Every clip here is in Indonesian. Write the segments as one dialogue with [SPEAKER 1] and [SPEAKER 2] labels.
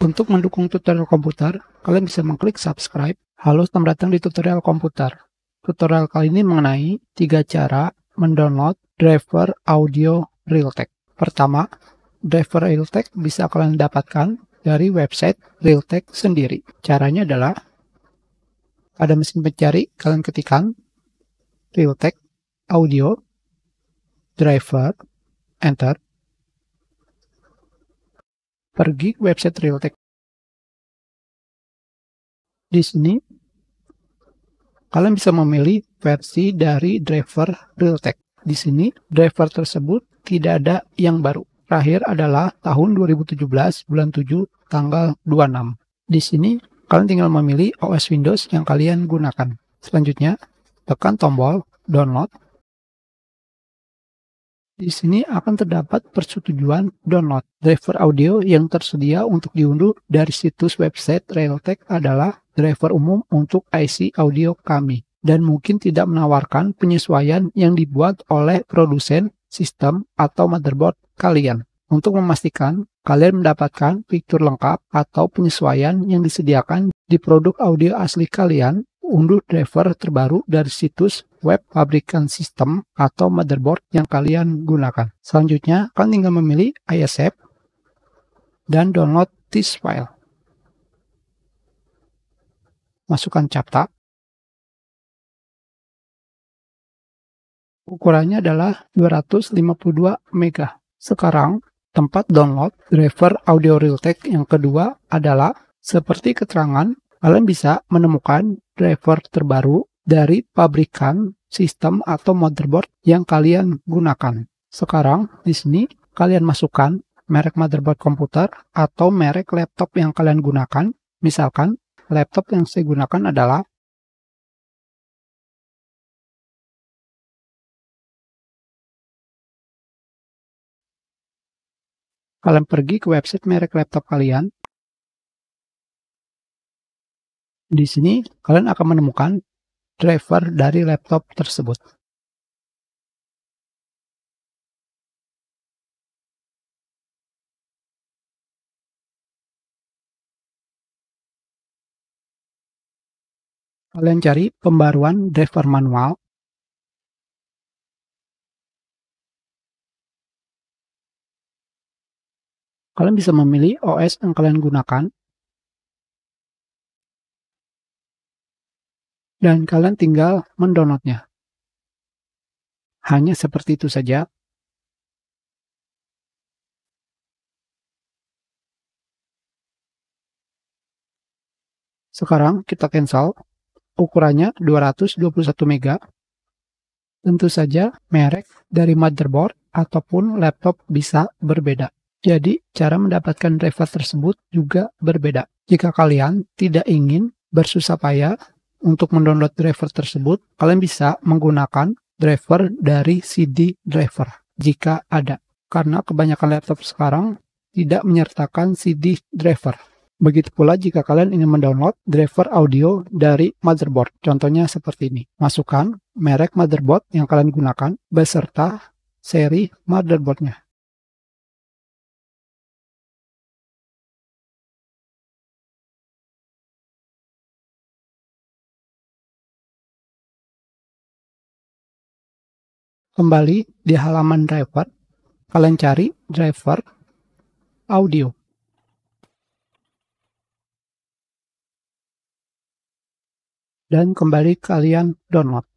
[SPEAKER 1] Untuk mendukung tutorial komputer, kalian bisa mengklik subscribe. Halo, selamat datang di tutorial komputer. Tutorial kali ini mengenai tiga cara mendownload driver audio Realtek. Pertama, driver Realtek bisa kalian dapatkan dari website Realtek sendiri. Caranya adalah pada mesin pencari kalian ketikkan Realtek audio driver
[SPEAKER 2] enter pergi ke website Realtek. Di sini,
[SPEAKER 1] kalian bisa memilih versi dari driver Realtek. Di sini, driver tersebut tidak ada yang baru. Terakhir adalah tahun 2017, bulan 7, tanggal 26. Di sini, kalian tinggal memilih OS Windows yang kalian gunakan. Selanjutnya, tekan tombol download di sini akan terdapat persetujuan download. Driver audio yang tersedia untuk diunduh dari situs website Realtek adalah driver umum untuk IC audio kami dan mungkin tidak menawarkan penyesuaian yang dibuat oleh produsen, sistem, atau motherboard kalian. Untuk memastikan kalian mendapatkan fitur lengkap atau penyesuaian yang disediakan di produk audio asli kalian, unduh driver terbaru dari situs web pabrikan sistem atau motherboard yang kalian gunakan. Selanjutnya, kalian tinggal memilih ISF dan download this
[SPEAKER 2] file. Masukkan capta. Ukurannya adalah 252
[SPEAKER 1] MB. Sekarang, tempat download driver audio Realtek yang kedua adalah seperti keterangan kalian bisa menemukan driver terbaru dari pabrikan sistem atau motherboard yang kalian gunakan. Sekarang di sini kalian masukkan merek motherboard komputer atau merek laptop
[SPEAKER 2] yang kalian gunakan. Misalkan laptop yang saya gunakan adalah Kalian pergi ke website merek laptop kalian,
[SPEAKER 1] Di sini kalian akan menemukan
[SPEAKER 2] driver dari laptop tersebut. Kalian cari
[SPEAKER 1] pembaruan driver manual kalian bisa memilih OS yang kalian gunakan. dan kalian tinggal mendownloadnya. Hanya seperti itu saja. Sekarang kita cancel. Ukurannya 221 mega. Tentu saja merek dari motherboard ataupun laptop bisa berbeda. Jadi, cara mendapatkan driver tersebut juga berbeda. Jika kalian tidak ingin bersusah payah untuk mendownload driver tersebut, kalian bisa menggunakan driver dari CD driver jika ada. Karena kebanyakan laptop sekarang tidak menyertakan CD driver. Begitu pula jika kalian ingin mendownload driver audio dari motherboard, contohnya
[SPEAKER 2] seperti ini. Masukkan merek motherboard yang kalian gunakan beserta seri motherboardnya. kembali di halaman driver, kalian cari driver audio. Dan kembali kalian download.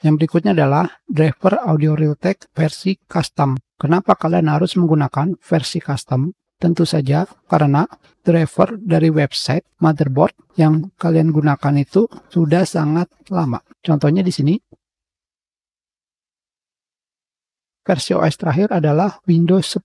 [SPEAKER 2] Yang berikutnya adalah driver audio Realtek versi custom. Kenapa kalian harus menggunakan
[SPEAKER 1] versi custom? Tentu saja karena driver dari website motherboard yang kalian gunakan itu sudah sangat lama. Contohnya di sini. Versi OS terakhir adalah Windows 10.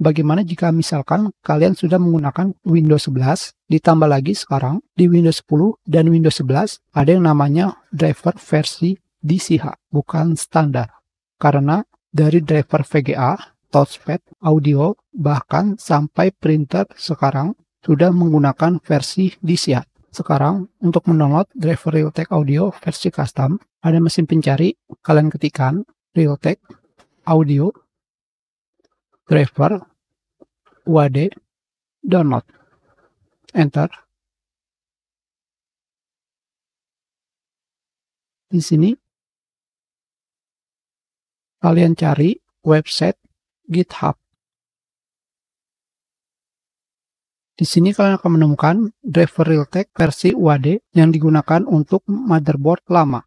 [SPEAKER 1] Bagaimana jika misalkan kalian sudah menggunakan Windows 11, ditambah lagi sekarang di Windows 10 dan Windows 11 ada yang namanya driver versi DCH, bukan standar. Karena dari driver VGA, touchpad, audio, bahkan sampai printer sekarang sudah menggunakan versi DCH. Sekarang, untuk mendownload driver Realtek Audio versi custom, ada mesin pencari, kalian ketikkan Realtek Audio Driver UAD Download. Enter. Di sini, kalian cari website GitHub. Di sini kalian akan menemukan driver Realtek versi UAD yang digunakan untuk motherboard lama.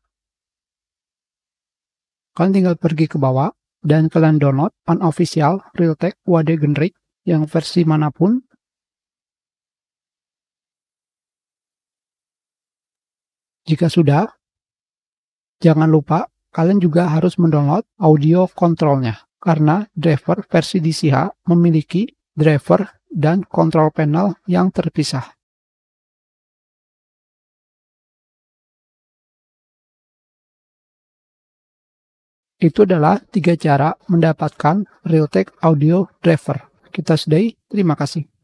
[SPEAKER 1] Kalian tinggal pergi ke bawah dan kalian download unofficial Realtek UAD Generic yang versi manapun Jika sudah, jangan lupa kalian juga harus mendownload audio kontrolnya karena driver versi DCH memiliki
[SPEAKER 2] driver dan kontrol panel yang terpisah. Itu adalah tiga cara mendapatkan Realtek Audio Driver. Kita sudahi, terima kasih.